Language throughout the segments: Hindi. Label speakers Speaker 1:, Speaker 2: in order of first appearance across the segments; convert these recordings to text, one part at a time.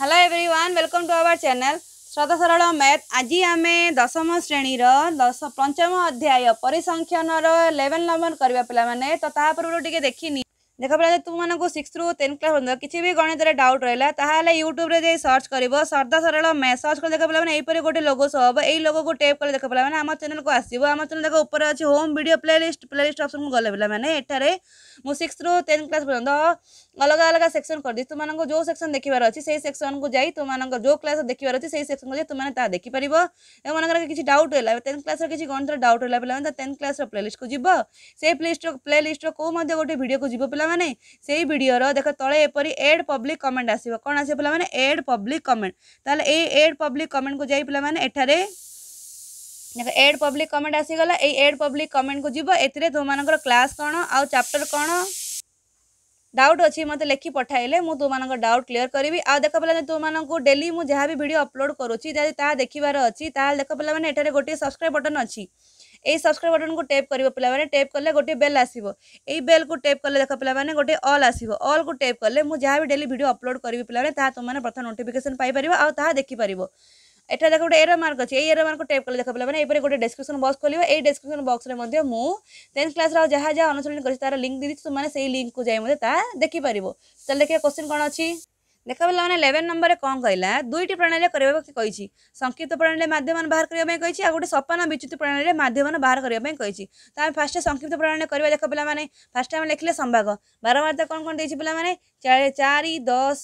Speaker 1: hello everyone welcome to our channel श्रद सरल मैथ आज आम दशम श्रेणीर दश पंचम अध्याय परिसंख्यन रेवेन नंबर करने पे तो पूर्व टी देखनी देखा पड़ा तुम मानक सिक्स रू टेन क्लास पर्यटन किसी भी गणित डाउट रहा है यूट्यूब सर्च कर सर्दा सरल मैं सर्च कर देखा पाला मैंने यहीपर गोटे लोगो सह यही लोगो को टेप कर देख पाला मैंने आम चैनल को आसो आम चैनल देखा उपर अच्छे होम भिड प्ले लिस्ट प्ले लिस्ट अप्सन को गले पाला मैंने यठार सिक्स रू टेन क्लास पर्यटन अलग अलग सेक्शन कर दी तुमको जो सेक्शन देखार अच्छे से सेक्शन को जाए तुमक जो क्लास देखार अच्छे से सेक्शन को तुमने देखी ए मैंने किसी डाउट रहा है टेन्थ क्लास किसी गणित डाउट रहा पे टेन्थ क्लास प्ले लिस्ट को जब से प्ले लिस्ट प्ले लिस्ट कौन गोटे भिडियो को जब पाला पाने से ही भिडर देख तले एपरी एड पब्लिक कमेंट आसो आस पाने एड पब्लिक कमेंट तेल ये एड पब्लिक कमेंट को जा पाने देख एड पब्लिक कमेंट आसीगला एड पब्लिक कमेंट को जीव एथे तुम मान क्लास कौन आउ चप्टर कौन डाउट अच्छे मतलब लिखि पठाइले मुझ तुम डाउट क्लीयर करी आ देख पे तुम मूँ डेली मुझे जहाँ भी भिडियो अपलोड करुँची देखार अच्छी देख पे गोटे सब्सक्राइब बटन अच्छी ये सब्सक्राइब बटन को टैप कर पे टैप कले गोटे बेल आसो यही बेल को टेप कले देख पे गोटे अल् आस अल् को टेप कले जहाँ भी डेली भिडियो अपलोड करी पे तुमने प्रथम नोटिकेसन पार आ देखिपार एटा देख गोटे एर मार्क अच्छे एर मार्क टेप कले देख पे मैंने गोटे डिस्क्रिप्शन बक्स खोलो ये डिस्क्रिप्शन बक्स में मैं टेन्थ क्लास आज जहाँ जहाँ अनुसरण कर लिंक दी तुम्हें से लिंक को जाए मैं देखिपार चल देखिए क्वेश्चन कौन अच्छी ଲେଖା ପିଲାମାନେ ଇଲେଭେନ୍ ନମ୍ବରରେ କ'ଣ କହିଲା ଦୁଇଟି ପ୍ରଣାଳୀରେ କରିବାକୁ କହିଛି ସଂକ୍ଷିପ୍ତ ପ୍ରଣାଳୀରେ ମାଧ୍ୟମାନ ବାହାର କରିବା ପାଇଁ କହିଛି ଆଉ ଗୋଟେ ସପାନ ବିଚ୍ୟୁତ ପ୍ରଣାଳୀରେ ମାଧ୍ୟମାନ ବାହାର କରିବା ପାଇଁ କହିଛି ତ ଆମେ ଫାଷ୍ଟ ସଂକ୍ଷିପ୍ତ ପ୍ରଣାଳୀରେ କରିବା ଲେଖ ପିଲାମାନେ ଫାଷ୍ଟ ଆମେ ଲେଖିଲେ ସମ୍ଭାଗ ବାରବାର୍ତ୍ତା କ'ଣ କ'ଣ ଦେଇଛି ପିଲାମାନେ ଚାରି ଦଶ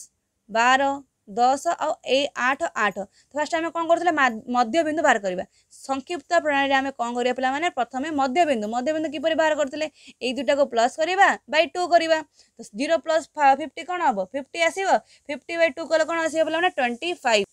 Speaker 1: ବାର ଦଶ ଆଉ ଏ ଆଠ ଆଠ ତ ଫାଷ୍ଟ ଆମେ କ'ଣ କରୁଥିଲେ ମଧ୍ୟବିନ୍ଦୁ ବାହାର କରିବା ସଂକ୍ଷିପ୍ତ ପ୍ରଣାଳୀରେ ଆମେ କ'ଣ କରିବା ପିଲାମାନେ ପ୍ରଥମେ ମଧ୍ୟବିନ୍ଦୁ ମଧ୍ୟବିନ୍ଦୁ କିପରି ବାହାର କରୁଥିଲେ ଏଇ ଦୁଇଟାକୁ ପ୍ଲସ୍ କରିବା ବାଇ ଟୁ କରିବା ତ ଜିରୋ ପ୍ଲସ୍ ଫିଫ୍ଟି କ'ଣ ହେବ ଫିଫ୍ଟି ଆସିବ ଫିଫ୍ଟି ବାଇ ଟୁ କଲେ କ'ଣ ଆସିବ ପିଲାମାନେ ଟ୍ୱେଣ୍ଟି ଫାଇଭ୍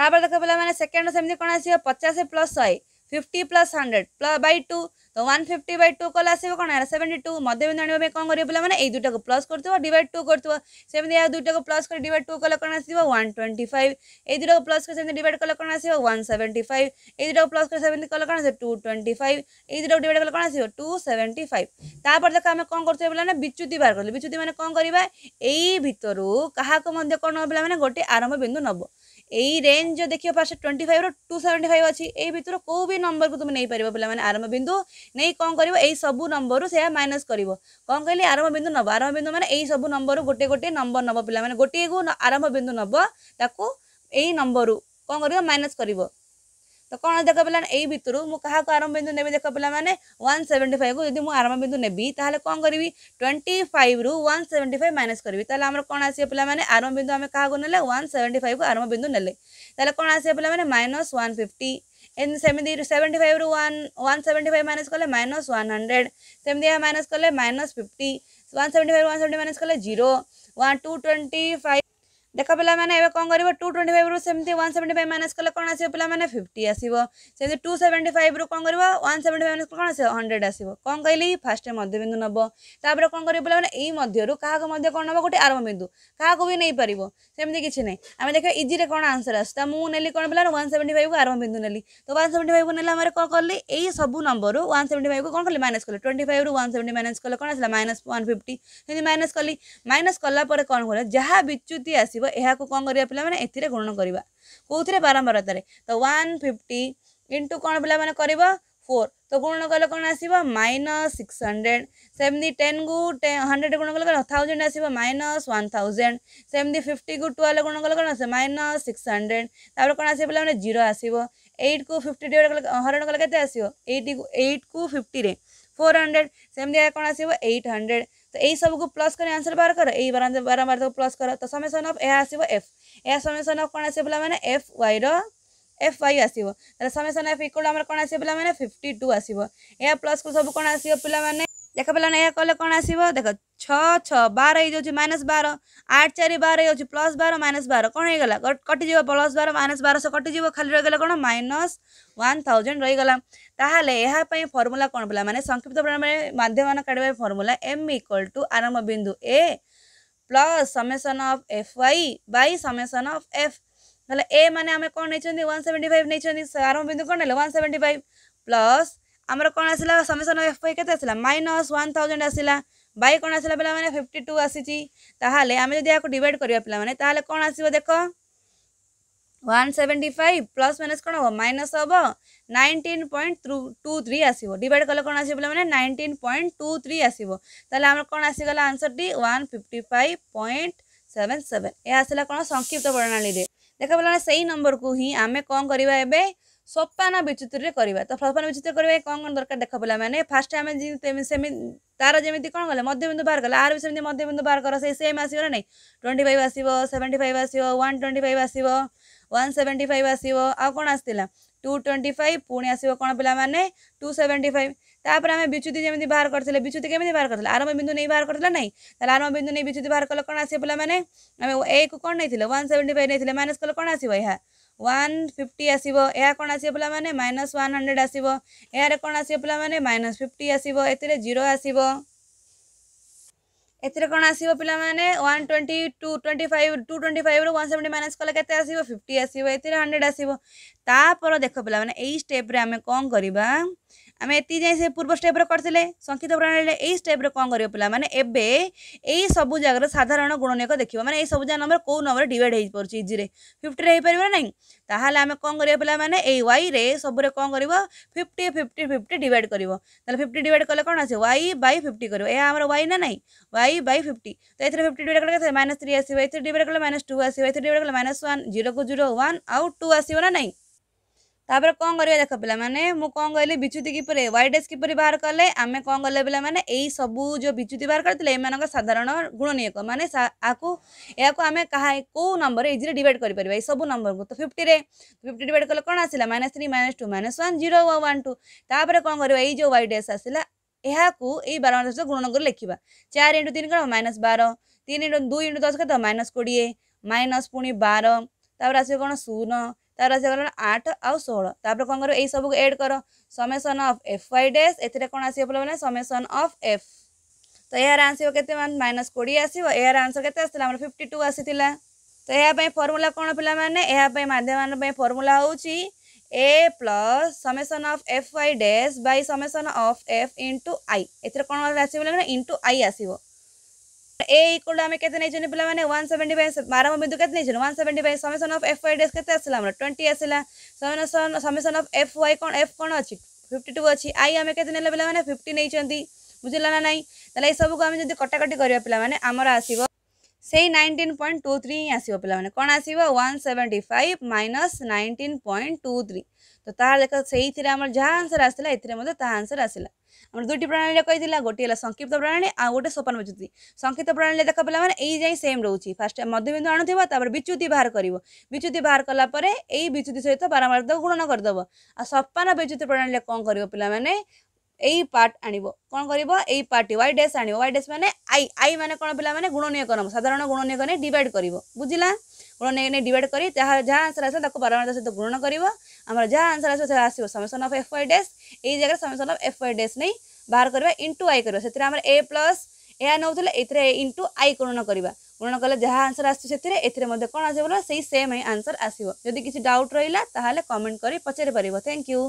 Speaker 1: ତାପରେ ଦେଖ ପିଲାମାନେ ସେକେଣ୍ଡ ସେମିତି କ'ଣ ଆସିବ ପଚାଶ ପ୍ଲସ୍ ଶହେ 50 + 100 / 2 तो 150 / 2 কল আসিবা 72 মধ্যবিন্দু মানে કોન કરીબલા મને આય દુટા કો પ્લસ કરતો ડિવાઈડ ટુ કરતો સેમ નિયા દુટા કો પ્લસ કરી ડિવાઈડ ટુ કોલ કરણ આસીબા 125 એ દુટા કો પ્લસ કરજે ડિવાઈડ કોલ કરણ આસીબા 175 એ દુટા કો પ્લસ કર સેવંદ કોલ કરણ આસી 225 એ દુટા ડિવાઈડ કોલ કરણ આસી 275 તાપર દેખ અમે કોન કરતો બલાને બિચ્યુ દીવાર કરી બિચ્યુ દી મને કોન કરીવાય એય ভিতর કાહા કો મધ્ય કોન હોબલા મને ગોટે આરંભ બિંદુ નબો এই রেঞ্জ দেখি পাশে টোয়েন্টি ফাইভ রু টু সেভেন্টি ফাইভ অছি এই ভিতর কেউ বি নম্বর তুমি নেই পারিব পিলা মানে আরম্ভ বিন্দু নেই কম করিব এই সবু নম্বর সে মাইনস করিব কম কহিলি আরম্ভ বিন্দু নব আরম্ভ বিন্দু মানে এই সবু নম্বর গোটে গোটে নম্বর নব পিলা মানে গোটিয়ে আরম্ভ বিন্দু নব তাকে এই নম্বর কম করিব মাইনস করিব तो कौन देख पाने यही भितर मुझे आरम बिंदु ने देख मैंने वन सेवेन्टी फाइव को जब मुझ आरम बिंदु नेबी तो कौन करी ट्वेंटी फाइव रु वन सेवेन्टी फाइव माइनस करी तो आम कौन आसो पाने आरम बिंदु आम क्या ना वन सेवेन्टी फाइव को आरम बिंदु ने कौन पे मैंने माइनस वन फिफ्टी सेमती सेवेंटी फाइव रु वन वन फाइव माइनस कले माइनस वन हंड्रेड सेमती माइनस कले minus fifty one seventy five one seventy minus कले zero one two twenty five দেখ ପିଲାମାନେ ଏବେ କ'ଣ କରିବ ଟୁ ଟ୍ୱେଣ୍ଟି ଫାଇଭ୍ରୁ ସେମିତି ୱାନ୍ ସେଭେଣ୍ଟି ଫାଇଭ୍ ମାଇନସ୍ କଲେ କ'ଣ ଆସିବ ପିଲାମାନେ ଫିଫ୍ଟି ଆସିବ ସେମିତି ଟୁ ସେଭେଣ୍ଟି ଫାଇଭ୍ରୁ କ'ଣ କରିବ ୱାନ୍ ସେଭେଣ୍ଟି ମାଇନସ୍ କ'ଣ ଆସିବ ହଣ୍ଡ୍ରେଡ଼ ଆସିବ କ'ଣ କହିଲି ଫାଷ୍ଟ ମଧ୍ୟବିନ୍ଦୁ ନେବ ତାପରେ କ'ଣ କରିବ ପିଲାମାନେ ଏଇ ମଧ୍ୟରୁ କାହାକୁ ମଧ୍ୟ କ'ଣ ନେବ ଗୋଟେ ଆରମ୍ଭ ବିନ୍ଦୁ କାହାକୁ ବି ନେଇପାରିବ ସେମିତି କିଛି ନାହିଁ ଆମେ ଦେଖିବା ଇଜିରେ କ'ଣ ଆନ୍ସର୍ ଆସୁଛି ମୁଁ ନେଲି କ'ଣ ପିଲାମାନେ ୱାନ୍ ସେଭେଣ୍ଟି ଫାଇଭ୍କୁ ଆରମ୍ଭ ବିନ୍ଦୁ ନେଲି ତ ୱାନ୍ ସେଭେଣ୍ଟି ଫାଇଭ୍କୁ ନେଲେ ଆମର କ'ଣ କଲି ଏଇ ସବୁ ନମ୍ବରରୁ ୱାନ୍ ସେଭେଣ୍ଟି ଫାଇଭ୍କୁ କ'ଣ କଲି ମାଇନସ୍ କଲି ଟ୍ୱେଣ୍ଟି ଫାଇଭ୍ରୁ ୱାନ୍ ସେଭେଣ୍ଟି ମାଇନସ୍ କଲେ କ'ଣ ଆସିଲା ମାଇନସ୍ ୱାନ୍ ଫିଫ୍ଟି ସେମିତି ମାଇନସ୍ କଲି ମାଇନସ୍ କଲା ପରେ କ'ଣ କଲେ ଯାହା ବିଚ୍ୟୁତି ଆସିବ ରହିବ ଏହାକୁ କ'ଣ କରିବା ପିଲାମାନେ ଏଥିରେ ଗୁଣନ କରିବା କେଉଁଥିରେ ବାରମ୍ବାରତାରେ ତ ୱାନ୍ ଫିଫ୍ଟି ଇଣ୍ଟୁ କ'ଣ ପିଲାମାନେ କରିବ ଫୋର୍ ତ ଗୁଣନ କଲେ କ'ଣ ଆସିବ ମାଇନସ୍ ସିକ୍ସ ହଣ୍ଡ୍ରେଡ଼ ସେମିତି ଟେନ୍କୁ ହଣ୍ଡ୍ରେଡ଼ ଗୁଣ କଲେ କ'ଣ ଥାଉଜେଣ୍ଡ ଆସିବ ମାଇନସ୍ ୱାନ୍ ଥାଉଜେଣ୍ଡ ସେମିତି ଫିଫ୍ଟିକୁ ଟୁଏଲ୍ଭ ଗୁଣ କଲେ କ'ଣ ଆସିବ ମାଇନସ୍ ସିକ୍ସ ହଣ୍ଡ୍ରେଡ଼ ତାପରେ କ'ଣ ଆସିବ ପିଲାମାନେ ଜିରୋ ଆସିବ ଏଇଟ୍କୁ ଫିଫ୍ଟି ଡିଭାଇଡ଼ କଲେ ହରଣ କଲେ କେତେ ଆସିବ ଏଇଟ୍କୁ ଏଇଟ୍କୁ ଫିଫ୍ଟିରେ ଫୋର୍ ହଣ୍ଡ୍ରେଡ଼ ସେମିତି କ'ଣ ଆସିବ ଏଇଟ୍ ହଣ୍ଡ୍ରେଡ଼ तो यही सब को प्लस कर आंसर बाहर कर यही बारह बारह बार प्लस कर तो समेसन अफ यह आसो एफ यह समेसन अफ कौन आसा मैंने एफ वाई एफ वाई आसो समेसन एफ इक्वल आम कौन आसा मैंने फिफ्टी टू आस प्लस को सब कौन आस पाने देख पे यह कले कौन आस देख छः छः बार हो माइनस बार आठ चार बार हो प्लस बार माइनस बार कौन हो कटिज प्लस बार माइनस बार से कटिज खाली रही कौन माइनस वन थाउजेंड रहीगला ताल फर्मूला कौन पड़ा मैंने संक्षिप्त में मध्यम का फर्मूला एम इक्वल टू आरंभ बिंदु A plus summation of F Y by summation of F ना ए मैंने आम कौन नहीं वन सेवेन्टी फाइव नहीं आरंभ बिंदु कौन वन सेवेन्टी फाइव प्लस आम कौन आसा समेसन अफ एफ वाई के माइनस वन थाउजेंड आसा बै कौन आसा पे फिफ्टी टू आसी आम जब डिड करा पे कौन आस देख one seventy five plus minus কোণ হব মাইনস হব নাইনটিন পয়েন্ট টু থ্রি আসব ডিভাইড কলে কোণ আসবে পিলামানে নাইনটিন পয়েন্ট টু থ্রি আসব তাহলে আমার কোণ আসিগলা আনসরটি one fifty five point seven seven এ আসলা কোণ সংক্ষিপ্ত প্রণালীরে দেখ পিলামানে সেই নম্বরকু হি আমি কোণ করিবা এবে সোপান বিচ্যুতিরে করিবা তো সোপান বিচ্যুতি করিবা কোণ কোণ দরকার দেখ পিলামানে ফার্স্ট আমি সেমি তার যেমি কোণ গলে মধ্যবিন্দু বাহার কলে আর সেমি মধ্যবিন্দু বাহার কর সেই সেম আসবে না নাই টোয়েন্টি ফাইভ আসব সেভেন্টি ফাইভ আসব ওয়ান টোয়েন্টি ফাইভ আসব ୱାନ୍ ସେଭେଣ୍ଟି ଫାଇଭ୍ ଆସିବ ଆଉ କ'ଣ ଆସିଥିଲା ଟୁ ଟ୍ୱେଣ୍ଟି ଫାଇଭ୍ ପୁଣି ଆସିବ କ'ଣ ପିଲାମାନେ ଟୁ ସେଭେଣ୍ଟି ଫାଇଭ୍ ତାପରେ ଆମେ ବିଚ୍ୟୁତି ଯେମିତି ବାହାର କରିଥିଲେ ବିଚ୍ୟୁତି କେମିତି ବାହାର କରିଥିଲା ଆରମ୍ଭ ବିନ୍ଦୁ ନେଇ ବାହାର କରିଥିଲା ନାହିଁ ତାହେଲେ ଆରମ୍ଭ ବିନ୍ଦୁ ନେଇ ବିଚ୍ୟୁତି ବାହାର କଲେ କ'ଣ ଆସିବ ପିଲାମାନେ ଆମେ ଏକୁ କ'ଣ ନେଇଥିଲେ ୱାନ୍ ସେଭେଣ୍ଟି ଫାଇଭ୍ ନେଇଥିଲେ ମାଇନସ୍ କଲେ କ'ଣ ଆସିବ ଏହା ୱାନ୍ ଫିଫ୍ଟି ଆସିବ ଏହା କ'ଣ ଆସିବ ପିଲାମାନେ ମାଇନସ୍ ୱାନ୍ ହଣ୍ଡ୍ରେଡ଼ ଆସିବ ଏହାର କ'ଣ ଆସିବ ପିଲାମାନେ ମାଇନସ୍ ଫିଫ୍ଟି ଆସିବ ଏଥିରେ ଜିରୋ ଆସିବ एथेरे कौन आसो पिला माने ट्वेंटी 25 225 रो 170 माइनस कले केते आसो 50 आसो एथेरे 100 आसो तापर देखो पिला माने एई स्टेप रे हमें আমি ଏତିକି ଯାଏଁ ସେ ପୂର୍ବ ଷ୍ଟେପ୍ରେ କରିଥିଲେ ସଂକ୍ଷିତ ପ୍ରଣାଳୀରେ ଏଇ ଷ୍ଟେପ୍ରେ କ'ଣ କରିବ ପିଲାମାନେ ଏବେ ଏଇ ସବୁ ଜାଗାରେ ସାଧାରଣ ଗୁଣନୀୟକ ଦେଖିବ ମାନେ ଏଇ ସବୁ ଜାଗା ନମ୍ବର କେଉଁ ନମ୍ବର ଡିଭାଇଡ଼ ହେଇପାରୁଛି ଇଜିରେ ଫିଫ୍ଟିରେ ହେଇପାରିବ ନା ନାହିଁ ତାହେଲେ ଆମେ କ'ଣ କରିବା ପିଲାମାନେ ଏଇ ୱାଇରେ ସବୁରେ କ'ଣ କରିବ ଫିଫ୍ଟି ଫିଫ୍ଟି ଫିଫ୍ଟି ଡିଭାଇଡ଼ କରିବ ତାହେଲେ ଫିଫ୍ଟି ଡିଭାଇଡ଼ କଲେ କ'ଣ ଆସିବ ୱାଇ ବାଇ ଫିଫ୍ଟି କରିବ ଏହା ଆମର ୱାଇ ନା ନାହିଁ ୱାଇ ବାଇ ଫିଫ୍ଟି ତ ଏଥିରେ ଫିଫ୍ଟି ଡିଭାଇଡ଼ କଲେ କେତେ ମାଇନସ୍ ଥ୍ରୀ ଆସିବ ଏଥିରେ ଡିଭାଇଡ଼ କଲେ ମାଇନସ୍ ଟୁ ଆସିବ ଏଥିରେ ଡିଭାଇଡ଼ କଲେ ମାଇନସ୍ ୱାନ୍ ଜିରୋକୁ ଜିରୋ ୱାନ୍ ଆଉ ଟୁ ଆସିବ ନା ନାହିଁ तापर कौन कर देख पे मैंने कौन कहली विच्युति किपर व्हाइट एस किपर बाहर कले आम कौन कले पे मैंने यही सब जो विच्युति बाहर करते साधारण गुण नियक मैंने आम क्या कौ नंबर इजी डिड कर सब नंबर को तो फिफ्टी में फिफ्टी डिड कले कौन आसा minus three minus two minus वा जीरो वन टू तापर कौन कर ये व्हाइट एस आसा यह बार सहित गुण कर लिखा चार इंटु तीन कौन माइनस बार तीन इंटू दुई इंटु दस कैसे माइनस कोड़े माइनस पुणी बार तर आस कौन शून्य तार राशि गल आठ आोह तापर कौन कर यही सब को एड कर summation of F Y dash एथे कौन आस समेसन अफ एफ तो यार आसो के माइनस कोड़े आस आंसर के फिफ्टी टू आसी तो यहाँ फर्मूला कौन पे यहाँ फर्मुला हूँ A plus summation of F Y dash by summation of F into I एथे आस इंटु आई आसो A equal to हमें कितने नहीं चुने पिला मैंने 170 बाय बारह बिंदु कितने चुने 170 summation of F Y dash कितने आसला हमरा 20 आसला summation summation of F Y कौन एफ कौन अच्छी 52 अच्छी आई हमें कितने ले पिला मैंने 50 नहीं चंदी बुझला ना नहीं तले तो सब को हमें जदी कटाकटी करबा पिला मैंने हमरा आसीबो ସେଇ ନାଇଣ୍ଟିନ୍ ପଏଣ୍ଟ ଟୁ ଥ୍ରୀ ହିଁ ଆସିବ ପିଲାମାନେ କ'ଣ ଆସିବ one seventy five minus nineteen point two three ତ ତାହା ଲେଖ ସେଇଥିରେ ଆମର ଯାହା ଆନ୍ସର୍ ଆସିଲା ଏଥିରେ ମଧ୍ୟ ତାହା ଆନ୍ସର୍ ଆସିଲା ଆମର ଦୁଇଟି ପ୍ରଣାଳୀରେ କହିଥିଲା ଗୋଟିଏ ହେଲା ସଂକ୍ଷିପ୍ତ ପ୍ରଣାଳୀ ଆଉ ଗୋଟେ ସୋପାନ ବିଚ୍ୟୁତି ସଂକ୍ଷିପ୍ତ ପ୍ରଣାଳୀରେ ଦେଖ ପିଲାମାନେ ଏଇ ଯାଇ ସେମ୍ ରହୁଛି ଫାର୍ଷ୍ଟ ମଧ୍ୟବିନ୍ଦୁ ଆଣୁଥିବ ତାପରେ ବିଚ୍ୟୁତି ବାହାର କରିବ ବିଚ୍ୟୁତି ବାହାର କଲା ପରେ ଏଇ ବିଚ୍ୟୁତି ସହିତ ପାରମାର୍ଥ ଗୁଣନ କରିଦେବ ଆଉ ସୋପାନ ବିଚ୍ୟୁତି ପ୍ରଣାଳୀରେ କ'ଣ କରିବ ପିଲାମାନେ এই পার্ট আনিব কোন করিব এই পার্টটি ওয়াই ড্যাশ আনিব ওয়াই ড্যাশ মানে আই আই মানে কোন পিলা মানে গুণনীয়ক নব সাধারণ গুণনীয়ক নে ডিভাইড করিব বুঝিলা গুণনীয়ক নে ডিভাইড করি তাহা যা আনসার আসলে তাকে পারমাণবিক সহিত গুণন করিব আমার যা আনসার আসবে সেটা আসবে summation of F Y dash এই জায়গায় summation of F Y dash নেই বাহার করিবা ইনটু আই করিবা সেতিরে আমার এ প্লাস ଏହା ନେଉଥିଲେ ଏଥିରେ ଇଣ୍ଟୁ ଆଇ ଗୁଣନ କରିବା ଗୁଣନ କଲେ ଯାହା ଆନ୍ସର ଆସୁଛି ସେଥିରେ ଏଥିରେ ମଧ୍ୟ କ'ଣ ଆସିବ ବୋଲେ ସେଇ ସେମ୍ ହିଁ ଆନ୍ସର ଆସିବ ଯଦି କିଛି ଡାଉଟ୍ ରହିଲା ତାହେଲେ କମେଣ୍ଟ କରି ପଚାରି ପାରିବ ଥ୍ୟାଙ୍କ ୟୁ